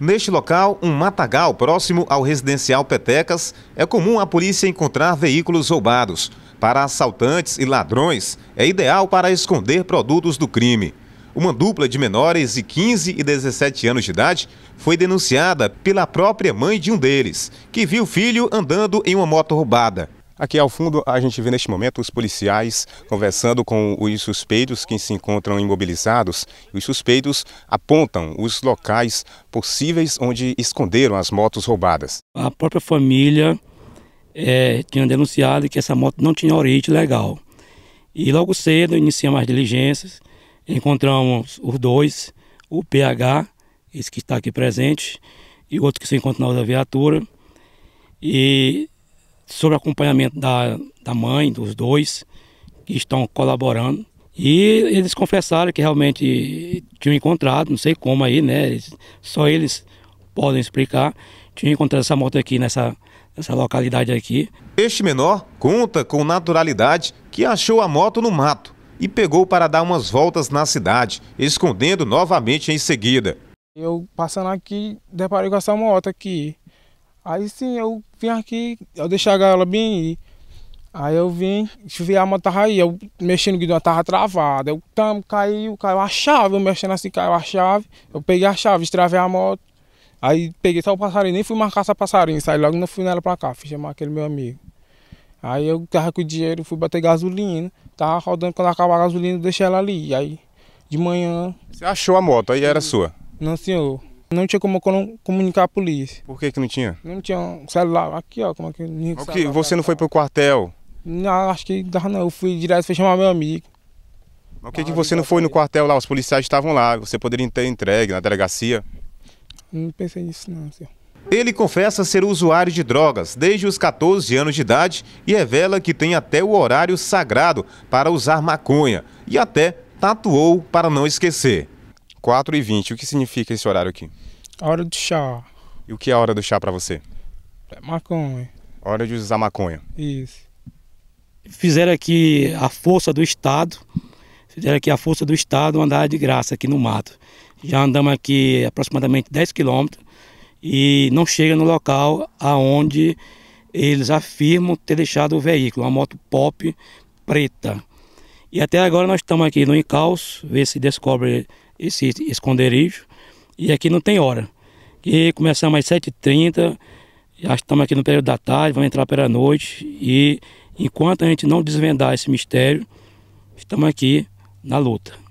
Neste local, um matagal próximo ao residencial Petecas, é comum a polícia encontrar veículos roubados. Para assaltantes e ladrões, é ideal para esconder produtos do crime. Uma dupla de menores de 15 e 17 anos de idade foi denunciada pela própria mãe de um deles, que viu o filho andando em uma moto roubada. Aqui ao fundo a gente vê neste momento os policiais conversando com os suspeitos que se encontram imobilizados. Os suspeitos apontam os locais possíveis onde esconderam as motos roubadas. A própria família é, tinha denunciado que essa moto não tinha origem legal. E logo cedo iniciamos as diligências, encontramos os dois, o PH, esse que está aqui presente, e outro que se encontra na outra viatura. E sobre acompanhamento da, da mãe, dos dois, que estão colaborando. E eles confessaram que realmente tinham encontrado, não sei como aí, né? só eles podem explicar. Tinham encontrado essa moto aqui nessa, nessa localidade aqui. Este menor conta com naturalidade que achou a moto no mato e pegou para dar umas voltas na cidade, escondendo novamente em seguida. Eu passando aqui, deparei com essa moto aqui. Aí sim, eu vim aqui, eu deixei a gaiola bem Aí eu vim, chovei a moto tava aí, eu mexendo no guidão, tava travada. Eu tamo, caiu, caiu a chave, eu mexendo assim, caiu a chave. Eu peguei a chave, estravei a moto. Aí peguei só o passarinho, nem fui marcar essa passarinho, saí logo, não fui nela pra cá, fui chamar aquele meu amigo. Aí eu tava com o dinheiro, fui bater gasolina, tava rodando, quando acabou a gasolina, eu deixei ela ali. Aí de manhã. Você achou a moto, aí era sua? Não, senhor. Não tinha como comunicar a polícia. Por que, que não tinha? Não tinha um celular. Aqui, ó, como é que. que? Você tá não foi pro quartel? Não, acho que dá não. Eu fui direto, fui chamar meu amigo. por que, que ah, você não foi no quartel lá? Os policiais estavam lá. Você poderia ter entregue na delegacia? Não pensei nisso, não, senhor. Ele confessa ser usuário de drogas desde os 14 anos de idade e revela que tem até o horário sagrado para usar maconha e até tatuou para não esquecer. 4 e 20 o que significa esse horário aqui? A hora do chá. E o que é a hora do chá para você? É maconha. Hora de usar maconha. Isso. Fizeram aqui a força do Estado, fizeram aqui a força do Estado andar de graça aqui no mato. Já andamos aqui aproximadamente 10 quilômetros e não chega no local aonde eles afirmam ter deixado o veículo, uma moto pop preta. E até agora nós estamos aqui no encalço, ver se descobre esse esconderijo. E aqui não tem hora. E começamos às 7h30, já estamos aqui no período da tarde, vamos entrar pela noite. E enquanto a gente não desvendar esse mistério, estamos aqui na luta.